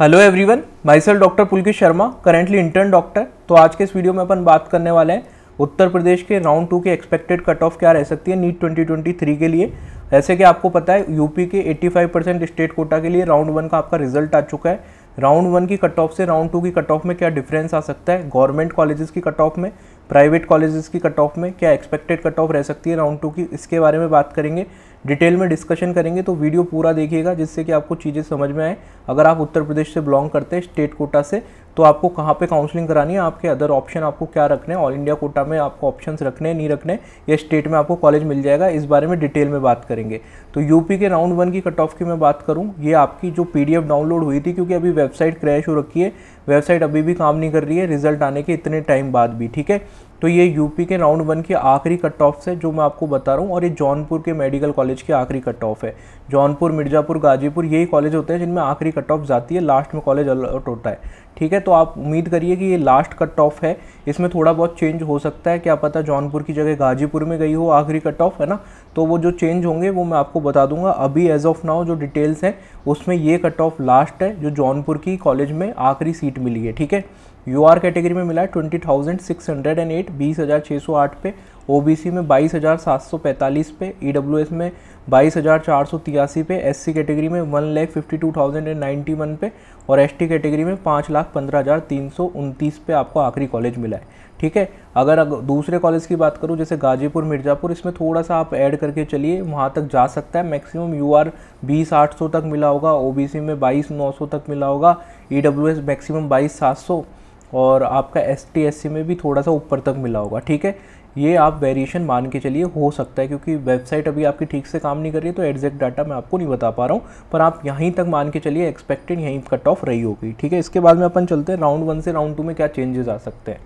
hello everyone myself doctor Pulkit Sharma currently intern doctor तो आज के इस वीडियो में अपन बात करने वाले हैं उत्तर प्रदेश के राउंड टू के एक्सपेक्टेड कट ऑफ क्या रह सकती है नीट 2023 के लिए ऐसे कि आपको पता है यूपी के 85 परसेंट स्टेट कोटा के लिए राउंड वन का आपका रिजल्ट आ चुका है राउंड वन की कट ऑफ से राउंड टू की कट ऑफ में क्या डिफरेंस आ सकता है गवर्नमेंट कॉलेजेस की कट ऑफ में प्राइवेट कॉलेजेस की कट ऑफ में क्या एक्सपेक्टेड कट ऑफ रह सकती है राउंड टू की इसके बारे में बात करेंगे डिटेल में डिस्कशन करेंगे तो वीडियो पूरा देखिएगा जिससे कि आपको चीज़ें समझ में आए अगर आप उत्तर प्रदेश से बिलोंग करते हैं स्टेट कोटा से तो आपको कहाँ पे काउंसलिंग करानी है आपके अदर ऑप्शन आपको क्या रखने हैं ऑल इंडिया कोटा में आपको ऑप्शन रखने नहीं रखने या स्टेट में आपको कॉलेज मिल जाएगा इस बारे में डिटेल में बात करेंगे तो यूपी के राउंड वन की कट ऑफ की मैं बात करूँ ये आपकी जो पी डाउनलोड हुई थी क्योंकि अभी वेबसाइट क्रैश हो रखी है वेबसाइट अभी भी काम नहीं कर रही है रिजल्ट आने के इतने टाइम बाद भी ठीक है तो ये यूपी के राउंड वन के आखिरी कट ऑफ है जो मैं आपको बता रहा हूँ और ये जौनपुर के मेडिकल कॉलेज के आखिरी कट ऑफ है जौनपुर मिर्ज़ापुर गाजीपुर यही कॉलेज होते हैं जिनमें आखिरी कट ऑफ जाती है लास्ट में कॉलेज अलॉट होता है ठीक है तो आप उम्मीद करिए कि ये लास्ट कट ऑफ है इसमें थोड़ा बहुत चेंज हो सकता है क्या पता जौनपुर की जगह गाजीपुर में गई हो आखिरी कट ऑफ है ना तो वो जो चेंज होंगे वो मैं आपको बता दूंगा अभी एज ऑफ नाउ जो डिटेल्स हैं उसमें ये कट ऑफ लास्ट है जो जौनपुर की कॉलेज में आखिरी सीट मिली है ठीक है यू आर कैटेगरी में मिला है twenty thousand six hundred and eight बीस हज़ार छः सौ आठ पे ओ बी सी में बाईस हज़ार सात सौ पैंतालीस पे ई डब्ल्यू एस में बाईस हज़ार चार सौ तिरासी पे एस सी कैटेगरी में one lakh fifty two thousand and ninety one पे और एस टी कैटेगरी में पाँच लाख पंद्रह हज़ार तीन सौ उनतीस पे आपको आखिरी कॉलेज मिला है ठीक है अगर दूसरे कॉलेज की बात करूँ जैसे गाजीपुर मिर्ज़ापुर इसमें थोड़ा सा आप ऐड करके चलिए वहाँ तक जा सकता है मैक्सिमम यू आर बीस आठ सौ तक मिला होगा ओ बी सी में बाईस नौ सौ तक मिला होगा ई डब्ल्यू एस मैक्सिमम बाईस सात सौ और आपका एस टी में भी थोड़ा सा ऊपर तक मिला होगा ठीक है ये आप वेरिएशन मान के चलिए हो सकता है क्योंकि वेबसाइट अभी आपकी ठीक से काम नहीं कर रही है तो एग्जैक्ट डाटा मैं आपको नहीं बता पा रहा हूँ पर आप यहीं तक मान के चलिए एक्सपेक्टेड यहीं कट ऑफ रही होगी ठीक है इसके बाद में अपन चलते हैं राउंड वन से राउंड टू में क्या चेंजेस आ सकते हैं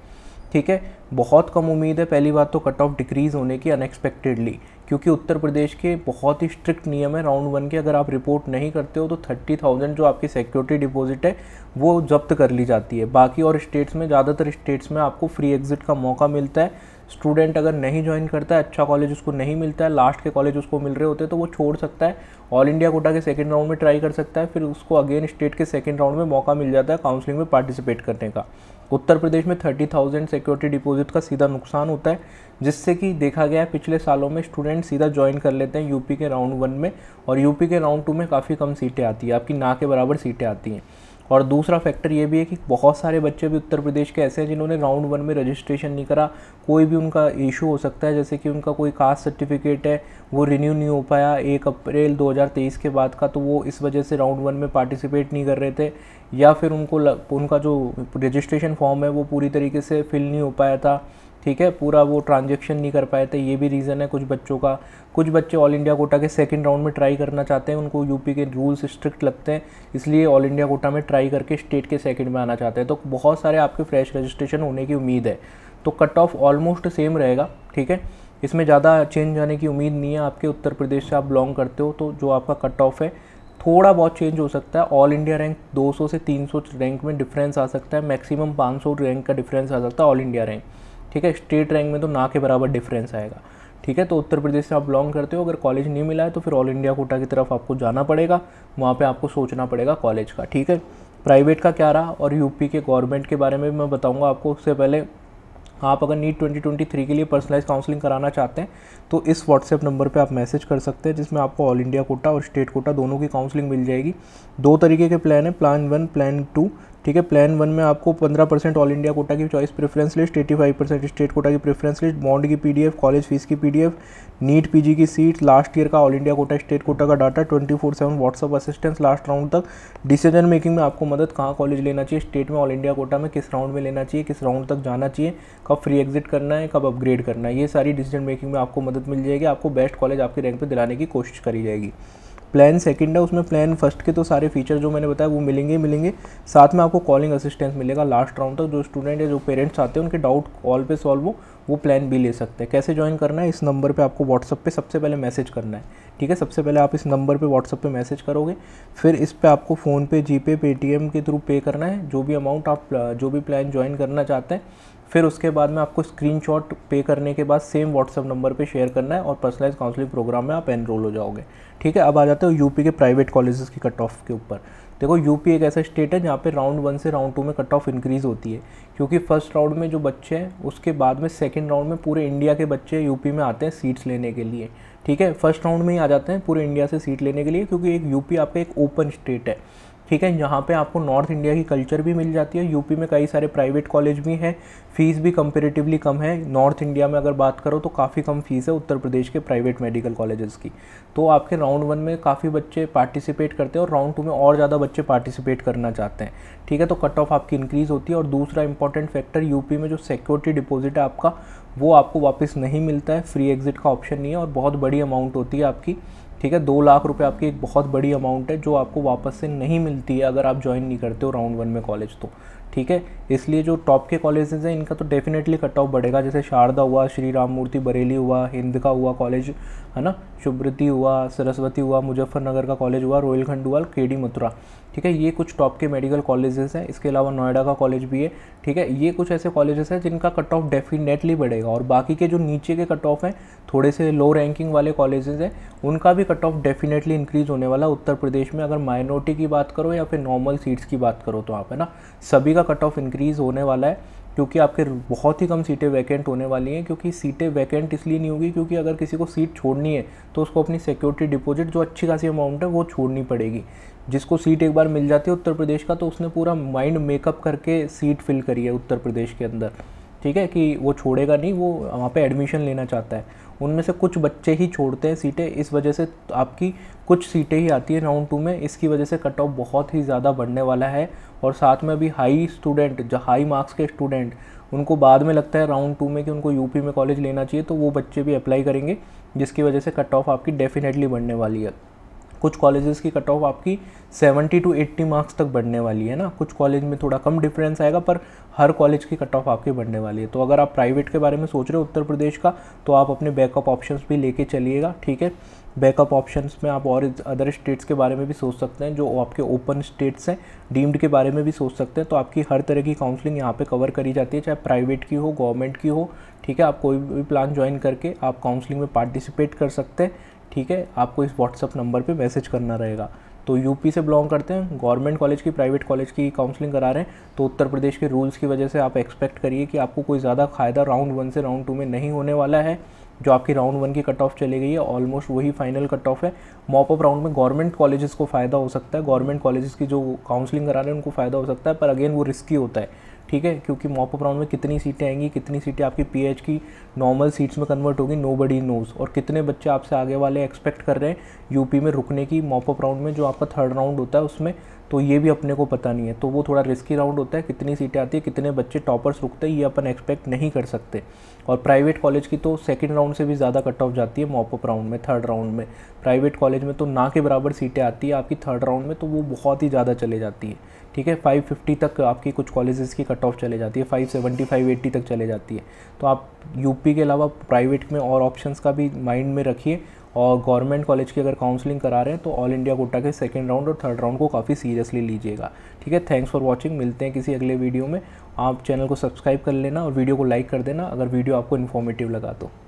ठीक है बहुत कम उम्मीद है पहली बात तो कट ऑफ डिक्रीज़ होने की अनएक्सपेक्टेडली क्योंकि उत्तर प्रदेश के बहुत ही स्ट्रिक्ट नियम है राउंड वन के अगर आप रिपोर्ट नहीं करते हो तो थर्टी थाउजेंड जो आपकी सिक्योरिटी डिपॉजिट है वो जब्त कर ली जाती है बाकी और स्टेट्स में ज़्यादातर स्टेट्स में आपको फ्री एग्ज़िट का मौका मिलता है स्टूडेंट अगर नहीं ज्वाइन करता है अच्छा कॉलेज उसको नहीं मिलता है लास्ट के कॉलेज उसको मिल रहे होते हैं तो वो छोड़ सकता है ऑल इंडिया कोटा के सेकेंड राउंड में ट्राई कर सकता है फिर उसको अगेन स्टेट के सेकेंड राउंड में मौका मिल जाता है काउंसलिंग में पार्टिसिपेट करने का उत्तर प्रदेश में थर्टी थाउजेंड सिक्योरिटी डिपोजिट का सीधा नुकसान होता है जिससे कि देखा गया है पिछले सालों में स्टूडेंट सीधा ज्वाइन कर लेते हैं यूपी के राउंड वन में और यूपी के राउंड टू में काफ़ी कम सीटें आती है आपकी ना के बराबर सीटें आती हैं और दूसरा फैक्टर ये भी है कि बहुत सारे बच्चे भी उत्तर प्रदेश के ऐसे हैं जिन्होंने राउंड वन में रजिस्ट्रेशन नहीं करा कोई भी उनका इशू हो सकता है जैसे कि उनका कोई कास्ट सर्टिफिकेट है वो रिन्यू नहीं हो पाया एक अप्रैल 2023 के बाद का तो वो इस वजह से राउंड वन में पार्टिसिपेट नहीं कर रहे थे या फिर उनको लग, उनका जो रजिस्ट्रेशन फॉर्म है वो पूरी तरीके से फिल नहीं हो पाया था ठीक है पूरा वो ट्रांजेक्शन नहीं कर पाए थे ये भी रीज़न है कुछ बच्चों का कुछ बच्चे ऑल इंडिया कोटा के सेकंड राउंड में ट्राई करना चाहते हैं उनको यूपी के रूल्स स्ट्रिक्ट लगते हैं इसलिए ऑल इंडिया कोटा में ट्राई करके स्टेट के सेकंड में आना चाहते हैं तो बहुत सारे आपके फ्रेश रजिस्ट्रेशन होने की उम्मीद है तो कट ऑफ ऑलमोस्ट सेम रहेगा ठीक है इसमें ज़्यादा चेंज आने की उम्मीद नहीं है आपके उत्तर प्रदेश से आप बिलोंग करते हो तो जो आपका कट ऑफ है थोड़ा बहुत चेंज हो सकता है ऑल इंडिया रैंक 200 से 300 रैंक में डिफरेंस आ सकता है मैक्सिमम 500 रैंक का डिफरेंस आ सकता है ऑल इंडिया रैंक ठीक है स्टेट रैंक में तो ना के बराबर डिफरेंस आएगा ठीक है तो उत्तर प्रदेश से आप बिलोंग करते हो अगर कॉलेज नहीं मिला है तो फिर ऑल इंडिया कोटा की तरफ आपको जाना पड़ेगा वहाँ पे आपको सोचना पड़ेगा कॉलेज का ठीक है प्राइवेट का क्या रहा और यूपी के गवर्नमेंट के बारे में भी मैं बताऊँगा आपको उससे पहले आप अगर नीट 2023 के लिए पर्सनलाइज काउंसलिंग कराना चाहते हैं तो इस व्हाट्सएप नंबर पे आप मैसेज कर सकते हैं जिसमें आपको ऑल इंडिया कोटा और स्टेट कोटा दोनों की काउंसलिंग मिल जाएगी दो तरीके के प्लान है प्लान वन प्लान टू ठीक है प्लान वन में आपको 15 परसेंट ऑल इंडिया कोटा की choice preference list 85 percent state quota की प्रेफरेंस लिस्ट बॉन्ड की पीडीएफ कॉलेज फीस की पीडीएफ नीट पीजी की सीट लास्ट ईयर का all India quota state quota का data 24 four seven WhatsApp assistance last round तक decision making में आपको मदद कहाँ कॉलेज लेना चाहिए स्टेट में ऑल इंडिया कोटा में किस राउंड में लेना चाहिए किस राउंड तक जाना चाहिए कब फ्री एग्जिट करना है कब अपग्रेड करना है ये सारी डिसीजन मेकिंग में आपको मदद मिल जाएगी आपको बेस्ट कॉलेज आपके रैंक पर दिलाने की कोशिश करी जाएगी प्लान सेकंड है उसमें प्लान फर्स्ट के तो सारे फीचर जो मैंने बताया वो मिलेंगे ही मिलेंगे साथ में आपको कॉलिंग असिस्टेंस मिलेगा लास्ट राउंड तक जो स्टूडेंट या जो पेरेंट्स आते हैं उनके डाउट कॉल पे सॉल्व हो वो प्लान भी ले सकते हैं कैसे ज्वाइन करना है इस नंबर पे आपको व्हाट्सअप पे सबसे पहले मैसेज करना है ठीक है सबसे पहले आप इस नंबर पे व्हाट्सअप पे मैसेज करोगे फिर इस पे आपको फ़ोन पे पेटीएम के थ्रू पे करना है जो भी अमाउंट आप जो भी प्लान ज्वाइन करना चाहते हैं फिर उसके बाद में आपको स्क्रीनशॉट पे करने के बाद सेम व्हाट्सअप नंबर पे शेयर करना है और पर्सनलाइज काउंसलिंग प्रोग्राम में आप एनरोल हो जाओगे ठीक है अब आ जाते हो यूपी के प्राइवेट कॉलेजेस की कट ऑफ के ऊपर देखो यूपी एक ऐसा स्टेट है जहाँ पे राउंड वन से राउंड टू में कट ऑफ इंक्रीज़ होती है क्योंकि फर्स्ट राउंड में जो बच्चे हैं उसके बाद में सेकेंड राउंड में पूरे इंडिया के बच्चे यूपी में आते हैं सीट्स लेने के लिए ठीक है फर्स्ट राउंड में ही आ जाते हैं पूरे इंडिया से सीट लेने के लिए क्योंकि एक यूपी आपका एक ओपन स्टेट है ठीक है यहाँ पे आपको नॉर्थ इंडिया की कल्चर भी मिल जाती है यूपी में कई सारे प्राइवेट कॉलेज भी हैं फ़ीस भी कंपेरेटिवली कम है नॉर्थ इंडिया में अगर बात करो तो काफ़ी कम फ़ीस है उत्तर प्रदेश के प्राइवेट मेडिकल कॉलेजेस की तो आपके राउंड वन में काफ़ी बच्चे पार्टिसिपेट करते हैं और राउंड टू में और ज़्यादा बच्चे पार्टिसिपेट करना चाहते हैं ठीक है तो कट ऑफ आपकी इंक्रीज़ होती है और दूसरा इंपॉर्टेंट फैक्टर यूपी में जो सिक्योरिटी डिपोजिट है आपका वो आपको वापस नहीं मिलता है फ्री एग्ज़िट का ऑप्शन नहीं है और बहुत बड़ी अमाउंट होती है आपकी ठीक है दो लाख रुपये आपकी एक बहुत बड़ी अमाउंट है जो आपको वापस से नहीं मिलती है अगर आप ज्वाइन नहीं करते हो राउंड वन में कॉलेज तो ठीक है इसलिए जो टॉप के कॉलेजेस हैं इनका तो डेफिनेटली कट ऑफ बढ़ेगा जैसे शारदा हुआ श्री राम मूर्ति बरेली हुआ हिंद का हुआ कॉलेज है ना शुभ्रति हुआ सरस्वती हुआ मुजफ्फरनगर का कॉलेज हुआ रोयल हुआ के डी मथुरा ठीक है ये कुछ टॉप के मेडिकल कॉलेजेस हैं इसके अलावा नोएडा का कॉलेज भी है ठीक है ये कुछ ऐसे कॉलेजेस हैं जिनका कट ऑफ डेफिनेटली बढ़ेगा और बाकी के जो नीचे के कट ऑफ हैं थोड़े से लो रैंकिंग वाले कॉलेजेस हैं उनका भी कट ऑफ डेफिनेटली इंक्रीज़ होने वाला उत्तर प्रदेश में अगर माइनॉरिटी की बात करो या फिर नॉर्मल सीट्स की बात करो तो आप है ना सभी का का कट ऑफ इंक्रीज़ होने वाला है क्योंकि आपके बहुत ही कम सीटें वैकेंट होने वाली हैं क्योंकि सीटें वैकेंट इसलिए नहीं होगी क्योंकि अगर किसी को सीट छोड़नी है तो उसको अपनी सिक्योरिटी डिपॉजिट जो अच्छी खासी अमाउंट है वो छोड़नी पड़ेगी जिसको सीट एक बार मिल जाती है उत्तर प्रदेश का तो उसने पूरा माइंड मेकअप करके सीट फिल करी है उत्तर प्रदेश के अंदर ठीक है कि वो छोड़ेगा नहीं वो वहाँ पे एडमिशन लेना चाहता है उनमें से कुछ बच्चे ही छोड़ते हैं सीटें इस वजह से आपकी कुछ सीटें ही आती है राउंड टू में इसकी वजह से कट ऑफ बहुत ही ज़्यादा बढ़ने वाला है और साथ में अभी हाई स्टूडेंट जो हाई मार्क्स के स्टूडेंट उनको बाद में लगता है राउंड टू में कि उनको यूपी में कॉलेज लेना चाहिए तो वो बच्चे भी अप्लाई करेंगे जिसकी वजह से कट ऑफ आपकी डेफिनेटली बढ़ने वाली है कुछ कॉलेजेस की कट ऑफ आपकी 70 टू 80 मार्क्स तक बढ़ने वाली है ना कुछ कॉलेज में थोड़ा कम डिफरेंस आएगा पर हर कॉलेज की कट ऑफ आपकी बढ़ने वाली है तो अगर आप प्राइवेट के बारे में सोच रहे हो उत्तर प्रदेश का तो आप अपने बैकअप ऑप्शंस भी लेके चलिएगा ठीक है बैकअप ऑप्शंस में आप और अदर स्टेट्स के बारे में भी सोच सकते हैं जो आपके ओपन स्टेट्स हैं डीम्ड के बारे में भी सोच सकते हैं तो आपकी हर तरह की काउंसलिंग यहाँ पे कवर करी जाती है चाहे प्राइवेट की हो गवर्नमेंट की हो ठीक है आप कोई भी प्लान ज्वाइन करके आप काउंसलिंग में पार्टिसिपेट कर सकते हैं ठीक है आपको इस व्हाट्सअप नंबर पर मैसेज करना रहेगा तो यूपी से बिलोंग करते हैं गवर्नमेंट कॉलेज की प्राइवेट कॉलेज की काउंसलिंग करा रहे हैं तो उत्तर प्रदेश के रूल्स की वजह से आप एक्सपेक्ट करिए कि आपको कोई ज़्यादा फ़ायदा राउंड वन से राउंड टू में नहीं होने वाला है जो आपकी राउंड वन की कट ऑफ चली गई है ऑलमोस्ट वही फाइनल कट ऑफ है मॉप राउंड में गवर्नमेंट कॉलेजेस को फ़ायदा हो सकता है गवर्नमेंट कॉलेजेस की जो काउंसलिंग करा रहे हैं उनको फ़ायदा हो सकता है पर अगेन वो रिस्की होता है ठीक है क्योंकि अप राउंड में कितनी सीटें आएंगी कितनी सीटें आपकी पी की नॉर्मल सीट्स में कन्वर्ट होगी नो बडी नोज और कितने बच्चे आपसे आगे वाले एक्सपेक्ट कर रहे हैं यूपी में रुकने की अप राउंड में जो आपका थर्ड राउंड होता है उसमें तो ये भी अपने को पता नहीं है तो वो थोड़ा रिस्की राउंड होता है कितनी सीटें आती है कितने बच्चे टॉपर्स रुकते हैं ये अपन एक्सपेक्ट नहीं कर सकते और प्राइवेट कॉलेज की तो सेकेंड राउंड से भी ज़्यादा कट ऑफ जाती है मॉपअप राउंड में थर्ड राउंड में प्राइवेट कॉलेज में तो ना के बराबर सीटें आती है आपकी थर्ड राउंड में तो वो बहुत ही ज़्यादा चले जाती है ठीक है 550 तक आपकी कुछ कॉलेजेस की कट ऑफ चले जाती है फ़ाइव सेवेंटी तक चले जाती है तो आप यूपी के अलावा प्राइवेट में और ऑप्शंस का भी माइंड में रखिए और गवर्नमेंट कॉलेज की अगर काउंसलिंग करा रहे हैं तो ऑल इंडिया कोटा के सेकेंड राउंड और थर्ड राउंड को काफ़ी सीरियसली लीजिएगा ठीक है थैंक्स फॉर वॉचिंग मिलते हैं किसी अगले वीडियो में आप चैनल को सब्सक्राइब कर लेना और वीडियो को लाइक कर देना अगर वीडियो आपको इन्फॉर्मेटिव लगा तो